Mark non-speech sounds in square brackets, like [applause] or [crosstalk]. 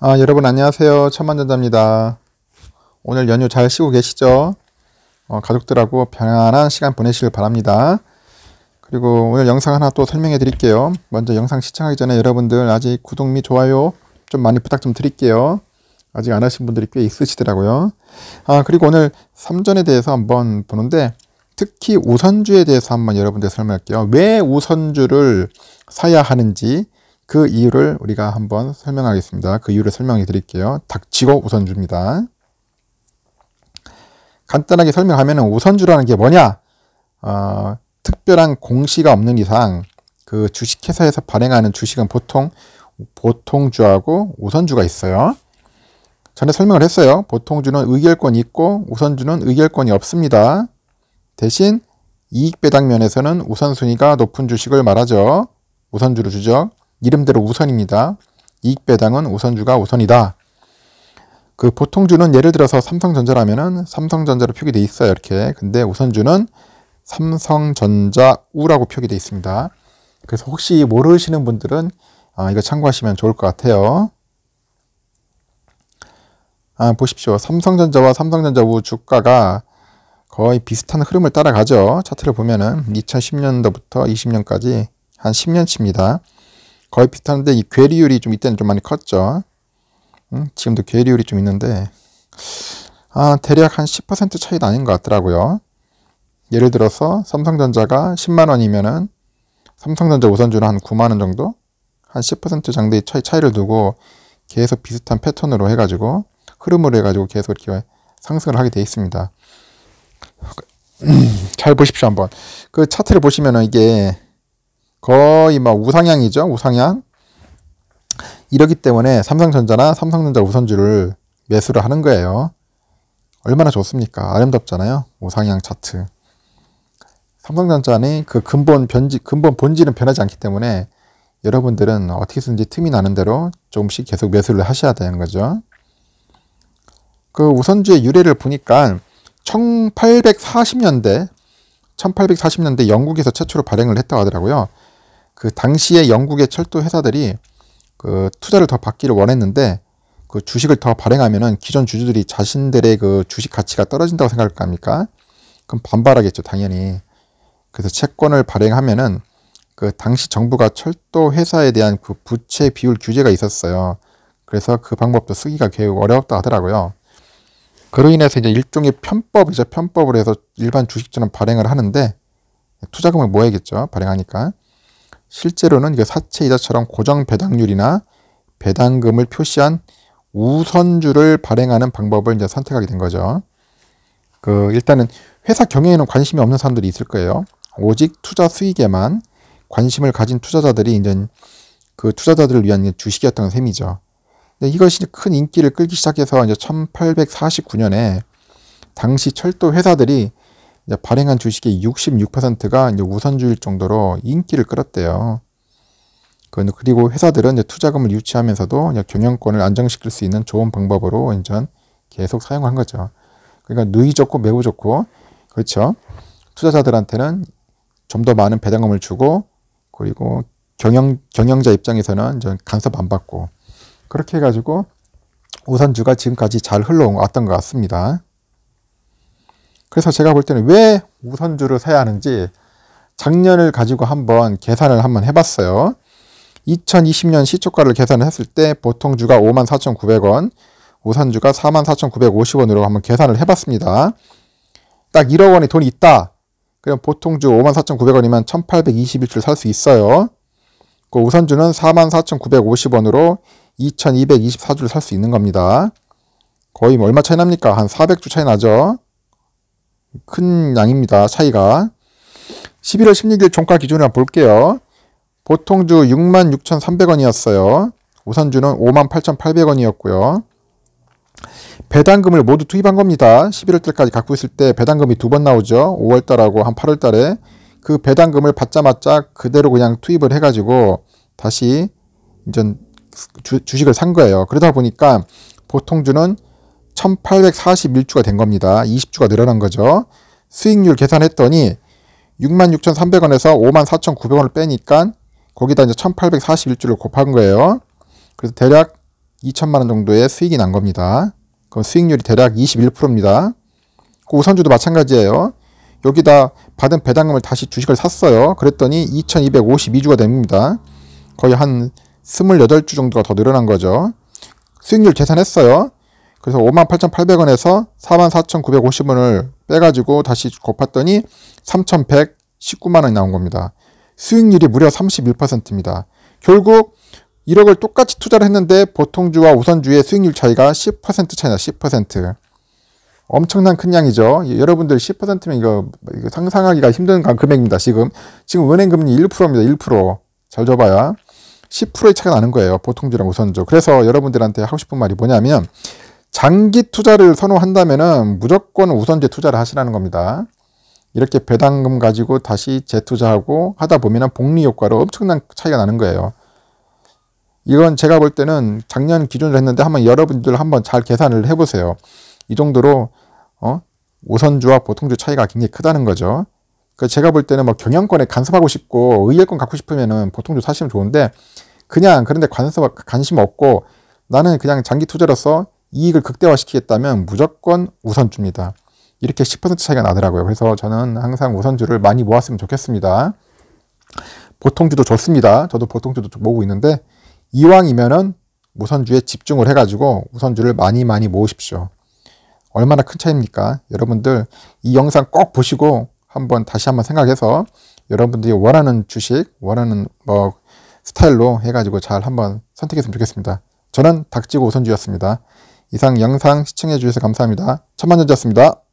아, 여러분 안녕하세요. 천만전자입니다. 오늘 연휴 잘 쉬고 계시죠? 어, 가족들하고 편안한 시간 보내시길 바랍니다. 그리고 오늘 영상 하나 또 설명해 드릴게요. 먼저 영상 시청하기 전에 여러분들 아직 구독 및 좋아요 좀 많이 부탁 좀 드릴게요. 아직 안 하신 분들이 꽤 있으시더라고요. 아, 그리고 오늘 3전에 대해서 한번 보는데 특히 우선주에 대해서 한번 여러분들 설명할게요. 왜 우선주를 사야 하는지 그 이유를 우리가 한번 설명하겠습니다. 그 이유를 설명해 드릴게요. 닥치고 우선주입니다. 간단하게 설명하면 우선주라는 게 뭐냐? 어, 특별한 공시가 없는 이상 그 주식회사에서 발행하는 주식은 보통 보통주하고 우선주가 있어요. 전에 설명을 했어요. 보통주는 의결권이 있고 우선주는 의결권이 없습니다. 대신 이익배당 면에서는 우선순위가 높은 주식을 말하죠. 우선주로 주죠. 이름대로 우선입니다. 이익 배당은 우선주가 우선이다. 그 보통주는 예를 들어서 삼성전자라면은 삼성전자로 표기돼 있어요. 이렇게. 근데 우선주는 삼성전자 우라고 표기돼 있습니다. 그래서 혹시 모르시는 분들은 아, 이거 참고하시면 좋을 것 같아요. 아, 보십시오. 삼성전자와 삼성전자 우 주가가 거의 비슷한 흐름을 따라가죠. 차트를 보면은 2010년도부터 20년까지 한 10년치입니다. 거의 비슷한데 이 괴리율이 좀 이때는 좀 많이 컸죠. 음, 지금도 괴리율이 좀 있는데 아, 대략 한 10% 차이 나는 것 같더라고요. 예를 들어서 삼성전자가 10만 원이면은 삼성전자 우선주는 한 9만 원 정도, 한 10% 정도의 차이 차이를 두고 계속 비슷한 패턴으로 해가지고 흐름으로 해가지고 계속 이렇게 상승을 하게 돼 있습니다. [clears throat] 잘 보십시오 한번. 그 차트를 보시면은 이게 거의 막 우상향이죠. 우상향. 이러기 때문에 삼성전자나 삼성전자 우선주를 매수를 하는 거예요. 얼마나 좋습니까? 아름답잖아요. 우상향 차트. 삼성전자는 그 근본 변지, 근본 본질은 변하지 않기 때문에 여러분들은 어떻게든지 틈이 나는 대로 조금씩 계속 매수를 하셔야 되는 거죠. 그 우선주의 유래를 보니까 1840년대 1840년대 영국에서 최초로 발행을 했다고 하더라고요. 그 당시에 영국의 철도 회사들이 그 투자를 더 받기를 원했는데 그 주식을 더 발행하면은 기존 주주들이 자신들의 그 주식 가치가 떨어진다고 생각할 거 아닙니까? 그럼 반발하겠죠, 당연히. 그래서 채권을 발행하면은 그 당시 정부가 철도 회사에 대한 그 부채 비율 규제가 있었어요. 그래서 그 방법도 쓰기가 매 어렵다 하더라고요. 그로 인해서 이제 일종의 편법이죠. 편법으로 해서 일반 주식처럼 발행을 하는데 투자금을 모아야겠죠. 발행하니까. 실제로는 사채이자처럼 고정 배당률이나 배당금을 표시한 우선주를 발행하는 방법을 이제 선택하게 된 거죠. 그 일단은 회사 경영에는 관심이 없는 사람들이 있을 거예요. 오직 투자 수익에만 관심을 가진 투자자들이 이제 그 투자자들을 위한 주식이었던 셈이죠. 이것이 큰 인기를 끌기 시작해서 이제 1849년에 당시 철도 회사들이 발행한 주식의 66%가 이제 우선주일 정도로 인기를 끌었대요. 그리고 회사들은 이제 투자금을 유치하면서도 이제 경영권을 안정시킬 수 있는 좋은 방법으로 이제 계속 사용한 거죠. 그러니까 누이 좋고 매우 좋고 그렇죠. 투자자들한테는 좀 더 많은 배당금을 주고 그리고 경영 경영자 입장에서는 이제 간섭 안 받고 그렇게 해가지고 우선주가 지금까지 잘 흘러왔던 것 같습니다. 그래서 제가 볼 때는 왜 우선주를 사야 하는지 작년을 가지고 한번 계산을 한번 해봤어요. 2020년 시초가를 계산을 했을 때 보통주가 54,900원, 우선주가 44,950원으로 한번 계산을 해봤습니다. 딱 1억 원이 돈이 있다. 그럼 보통주 54,900원이면 1,821주를 살 수 있어요. 그 우선주는 44,950원으로 2,224주를 살 수 있는 겁니다. 거의 뭐 얼마 차이 납니까? 한 400주 차이 나죠? 큰 양입니다. 차이가. 11월 16일 종가 기준으로 볼게요. 보통주 66,300원이었어요. 우선주는 58,800원이었고요. 배당금을 모두 투입한 겁니다. 11월달까지 갖고 있을 때 배당금이 두 번 나오죠. 5월달하고 한 8월달에 그 배당금을 받자마자 그대로 그냥 투입을 해가지고 다시 이제 주식을 산 거예요. 그러다 보니까 보통주는 1841주가 된 겁니다. 20주가 늘어난 거죠. 수익률 계산했더니 66,300원에서 54,900원을 빼니까 거기다 이제 1841주를 곱한 거예요. 그래서 대략 2천만 원 정도의 수익이 난 겁니다. 그럼 수익률이 대략 21%입니다. 그 우선주도 마찬가지예요. 여기다 받은 배당금을 다시 주식을 샀어요. 그랬더니 2252주가 됩니다. 거의 한 28주 정도가 더 늘어난 거죠. 수익률 계산했어요. 그래서 58,800원에서 44,950원을 빼가지고 다시 곱했더니 3,119만원이 나온 겁니다. 수익률이 무려 31%입니다. 결국 1억을 똑같이 투자를 했는데 보통주와 우선주의 수익률 차이가 10% 차이나 10%. 엄청난 큰 양이죠. 예, 여러분들 10%면 이거, 이거 상상하기가 힘든 금액입니다. 지금 지금 은행 금리 1%입니다. 1%. 잘 줘봐야 10%의 차이가 나는 거예요. 보통주랑 우선주. 그래서 여러분들한테 하고 싶은 말이 뭐냐면 장기 투자를 선호한다면 무조건 우선 제투자를 하시라는 겁니다. 이렇게 배당금 가지고 다시 재투자하고 하다 보면 복리 효과로 엄청난 차이가 나는 거예요. 이건 제가 볼 때는 작년 기준으로 했는데 한번 여러분들 한번 잘 계산을 해보세요. 이 정도로 어? 우선주와 보통주 차이가 굉장히 크다는 거죠. 그 제가 볼 때는 뭐 경영권에 간섭하고 싶고 의결권 갖고 싶으면 보통주 사시면 좋은데 그냥 그런데 관섭 관심 없고 나는 그냥 장기 투자로서 이익을 극대화시키겠다면 무조건 우선주입니다. 이렇게 10% 차이가 나더라고요. 그래서 저는 항상 우선주를 많이 모았으면 좋겠습니다. 보통주도 좋습니다. 저도 보통주도 모으고 있는데 이왕이면은 우선주에 집중을 해가지고 우선주를 많이 많이 모으십시오. 얼마나 큰 차이입니까? 여러분들 이 영상 꼭 보시고 한번 다시 한번 생각해서 여러분들이 원하는 주식, 원하는 뭐 스타일로 해가지고 잘 한번 선택했으면 좋겠습니다. 저는 닥치고 우선주였습니다. 이상 영상 시청해주셔서 감사합니다. 천만전자였습니다.